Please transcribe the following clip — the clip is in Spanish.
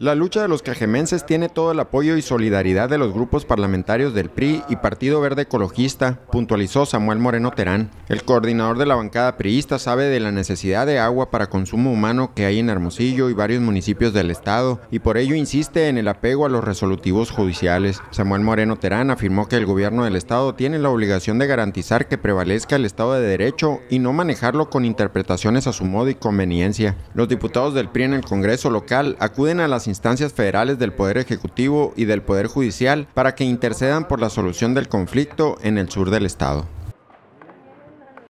La lucha de los cajemenses tiene todo el apoyo y solidaridad de los grupos parlamentarios del PRI y Partido Verde Ecologista, puntualizó Samuel Moreno Terán. El coordinador de la bancada priista sabe de la necesidad de agua para consumo humano que hay en Hermosillo y varios municipios del estado, y por ello insiste en el apego a los resolutivos judiciales. Samuel Moreno Terán afirmó que el gobierno del estado tiene la obligación de garantizar que prevalezca el estado de derecho y no manejarlo con interpretaciones a su modo y conveniencia. Los diputados del PRI en el Congreso local acuden a las instancias federales del Poder Ejecutivo y del Poder Judicial para que intercedan por la solución del conflicto en el sur del estado.